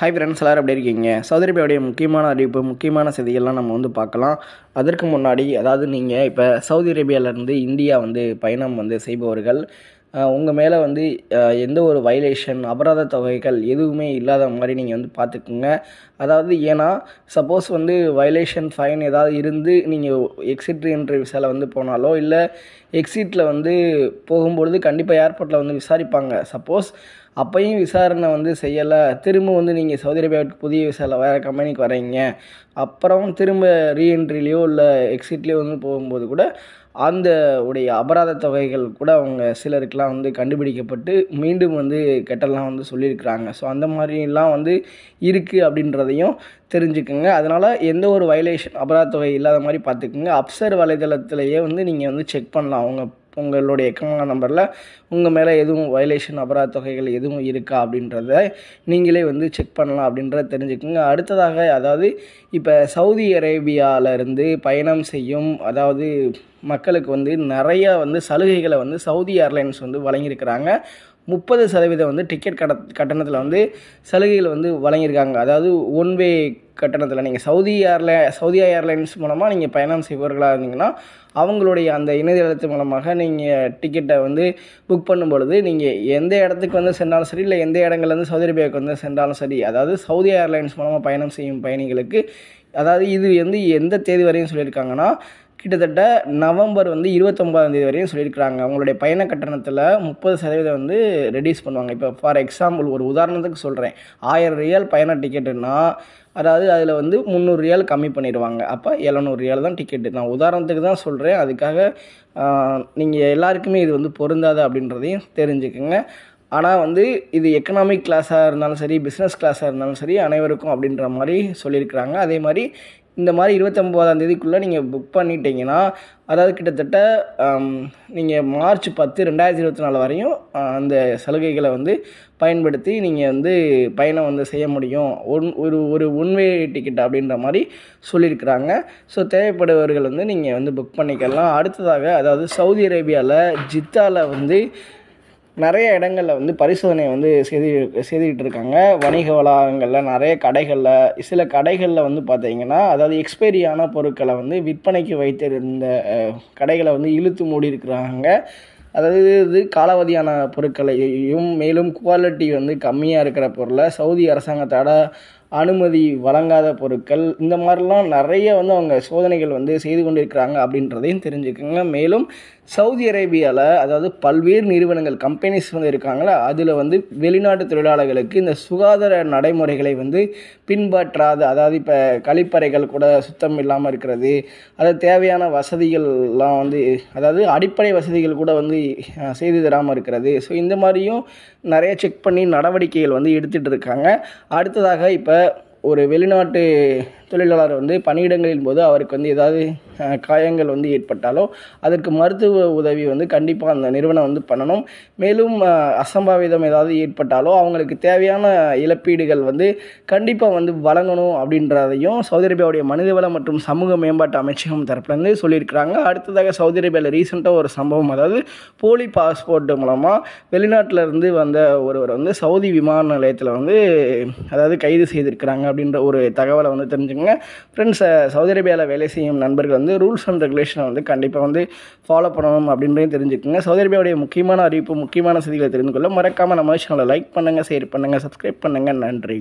hi friends எல்லோரும் எப்படி இருக்கீங்க சவுதி முக்கியமான அறிவிப்பு முக்கியமான செய்திகள்லாம் நம்ம வந்து பார்க்கலாம் அதற்கு முன்னாடி அதாவது நீங்கள் இப்போ சவுதி அரேபியாவிலேருந்து இந்தியா வந்து பயணம் வந்து செய்பவர்கள் உங்கள் மேலே வந்து எந்த ஒரு வைலேஷன் அபராத தொகைகள் எதுவுமே இல்லாத மாதிரி நீங்கள் வந்து பார்த்துக்குங்க அதாவது ஏன்னா சப்போஸ் வந்து வைலேஷன் ஃபைன் ஏதாவது இருந்து நீங்கள் எக்ஸிட் என்ற விசாவில் வந்து போனாலோ இல்லை எக்ஸிட்டில் வந்து போகும்பொழுது கண்டிப்பாக ஏர்போர்ட்டில் வந்து விசாரிப்பாங்க சப்போஸ் அப்பையும் விசாரணை வந்து செய்யலை திரும்ப வந்து நீங்கள் சவுதி அரேபியாவுக்கு புதிய விசாவில் வேறு கம்பெனிக்கு வரீங்க அப்புறம் திரும்ப ரீஎன்ட்ரிலேயோ இல்லை எக்ஸிட்லேயோ வந்து போகும்போது கூட அந்த உடைய அபராத தொகைகள் கூட அவங்க சிலருக்கெலாம் வந்து கண்டுபிடிக்கப்பட்டு மீண்டும் வந்து கெட்டலாம் வந்து சொல்லியிருக்கிறாங்க ஸோ அந்த மாதிரிலாம் வந்து இருக்குது அப்படின்றதையும் தெரிஞ்சுக்குங்க அதனால் எந்த ஒரு வயலேஷன் அபராத தொகை இல்லாத மாதிரி பார்த்துக்குங்க அப்சர் வலைதளத்திலேயே வந்து நீங்கள் வந்து செக் பண்ணலாம் அவங்க உங்களுடைய எக்கமா நம்பரில் உங்கள் மேலே எதுவும் வயலேஷன் அபராத தொகைகள் எதுவும் இருக்கா அப்படின்றத நீங்களே வந்து செக் பண்ணலாம் அப்படின்றத தெரிஞ்சுக்கோங்க அடுத்ததாக அதாவது இப்போ சவுதி அரேபியாவிலேருந்து பயணம் செய்யும் அதாவது மக்களுக்கு வந்து நிறைய வந்து சலுகைகளை வந்து சவுதி ஏர்லைன்ஸ் வந்து வழங்கியிருக்கிறாங்க முப்பது சதவீதம் வந்து டிக்கெட் கட கட்டணத்தில் வந்து சலுகைகள் வந்து வழங்கியிருக்காங்க அதாவது ஒன் வே கட்டணத்தில் நீங்கள் சவுதி ஏர்லை சவுதி ஏர்லைன்ஸ் மூலமாக நீங்கள் பயணம் செய்பவர்களாக இருந்தீங்கன்னா அவங்களுடைய அந்த இணையதளத்து மூலமாக நீங்கள் டிக்கெட்டை வந்து புக் பண்ணும் பொழுது நீங்கள் எந்த இடத்துக்கு வந்து சென்றாலும் சரி இல்லை எந்த இடங்கள்லேருந்து சவுதி அரேபியாவுக்கு வந்து சென்றாலும் சரி அதாவது சவுதி ஏர்லைன்ஸ் மூலமாக பயணம் செய்யும் பயணிகளுக்கு அதாவது இது வந்து எந்த தேதி வரையும் சொல்லியிருக்காங்கன்னா கிட்டத்தட்ட நவம்பர் வந்து இருபத்தொம்பதாந்தேதி வரையும் சொல்லியிருக்கிறாங்க அவங்களுடைய பயண கட்டணத்தில் முப்பது சதவீதம் வந்து ரெடியூஸ் பண்ணுவாங்க இப்போ ஃபார் எக்ஸாம்பிள் ஒரு உதாரணத்துக்கு சொல்கிறேன் ஆயிரம் ரியல் பயண டிக்கெட்டுன்னா அதாவது அதில் வந்து முந்நூறு ரியால் கம்மி பண்ணிடுவாங்க அப்போ எழுநூறு ரியால் தான் டிக்கெட்டு நான் உதாரணத்துக்கு தான் சொல்கிறேன் அதுக்காக நீங்கள் எல்லாருக்குமே இது வந்து பொருந்தாது அப்படின்றதையும் தெரிஞ்சுக்கோங்க ஆனால் வந்து இது எக்கனாமிக் கிளாஸாக இருந்தாலும் சரி பிஸ்னஸ் கிளாஸாக இருந்தாலும் சரி அனைவருக்கும் அப்படின்ற மாதிரி சொல்லியிருக்கிறாங்க அதே மாதிரி இந்த மாதிரி இருபத்தொம்போதாம் தேதிக்குள்ளே நீங்கள் புக் பண்ணிட்டீங்கன்னா அதாவது கிட்டத்தட்ட நீங்கள் மார்ச் பத்து ரெண்டாயிரத்தி இருபத்தி நாலு வரையும் அந்த சலுகைகளை வந்து பயன்படுத்தி நீங்கள் வந்து பயணம் வந்து செய்ய முடியும் ஒன் ஒரு ஒரு ஒன்வே டிக்கெட் அப்படின்ற மாதிரி சொல்லியிருக்கிறாங்க ஸோ தேவைப்படுபவர்கள் வந்து நீங்கள் வந்து புக் பண்ணிக்கலாம் அடுத்ததாக அதாவது சவுதி அரேபியாவில் ஜித்தாவில் வந்து நிறைய இடங்களில் வந்து பரிசோதனை வந்து செய்து செய்துக்கிட்டு இருக்காங்க வணிக வளாகங்களில் நிறைய கடைகளில் சில கடைகளில் வந்து பார்த்தீங்கன்னா அதாவது எக்ஸ்பைரியான பொருட்களை வந்து விற்பனைக்கு வைத்திருந்த கடைகளை வந்து இழுத்து மூடி இருக்கிறாங்க அதாவது இது காலாவதியான பொருட்களையும் மேலும் குவாலிட்டி வந்து கம்மியாக இருக்கிற பொருளை சவுதி அரசாங்கத்தோட அனுமதி வழங்காத பொருட்கள் இந்த மாதிரிலாம் நிறைய வந்து அவங்க சோதனைகள் வந்து செய்து கொண்டிருக்கிறாங்க அப்படின்றதையும் தெரிஞ்சுக்கோங்க மேலும் சவுதி அரேபியாவில் அதாவது பல்வேறு நிறுவனங்கள் கம்பெனிஸ் வந்து இருக்காங்களா அதில் வந்து வெளிநாட்டு தொழிலாளர்களுக்கு இந்த சுகாதார நடைமுறைகளை வந்து பின்பற்றாது அதாவது இப்போ கழிப்பறைகள் கூட சுத்தம் இல்லாமல் இருக்கிறது அது தேவையான வசதிகள்லாம் வந்து அதாவது அடிப்படை வசதிகள் கூட வந்து செய்து தராமல் இருக்கிறது ஸோ இந்த மாதிரியும் நிறைய செக் பண்ணி நடவடிக்கைகள் வந்து எடுத்துகிட்டு இருக்காங்க அடுத்ததாக இப்போ ஒரு வெளிநாட்டு தொழிலாளர் வந்து பணியிடங்களின் போது அவருக்கு வந்து ஏதாவது காயங்கள் வந்து ஏற்பட்டாலோ அதற்கு மருத்துவ உதவி வந்து கண்டிப்பாக அந்த நிறுவனம் வந்து பண்ணணும் மேலும் அசம்பாவிதம் ஏதாவது ஏற்பட்டாலோ அவங்களுக்கு தேவையான இழப்பீடுகள் வந்து கண்டிப்பாக வந்து வழங்கணும் அப்படின்றதையும் சவுதி அரேபியாவுடைய மனிதவள மற்றும் சமூக மேம்பாட்டு அமைச்சகம் தரப்புலேருந்து சொல்லியிருக்கிறாங்க அடுத்ததாக சவுதி அரேபியாவில் ரீசெண்டாக ஒரு சம்பவம் அதாவது போலி பாஸ்போர்ட் மூலமாக வெளிநாட்டிலேருந்து வந்த ஒருவர் வந்து சவுதி விமான நிலையத்தில் வந்து அதாவது கைது செய்திருக்கிறாங்க அப்படின்ற ஒரு தகவலை வந்து தெரிஞ்சுங்க வச்சுக்கோங்க ஃப்ரெண்ட்ஸ் சவுதி அரேபியாவில் வேலை செய்யும் நண்பர்கள் வந்து ரூல்ஸ் அண்ட் ரெகுலேஷனை வந்து கண்டிப்பாக வந்து ஃபாலோ பண்ணணும் அப்படின்றது தெரிஞ்சுக்கோங்க சவுதி அரேபியாவுடைய முக்கியமான அறிவிப்பு முக்கியமான செய்திகளை தெரிந்து கொள்ள மறக்காமல் நம்ம சேனலை லைக் பண்ணுங்கள் ஷேர் பண்ணுங்கள் சப்ஸ்கிரைப் பண்ணுங்கள் நன்றி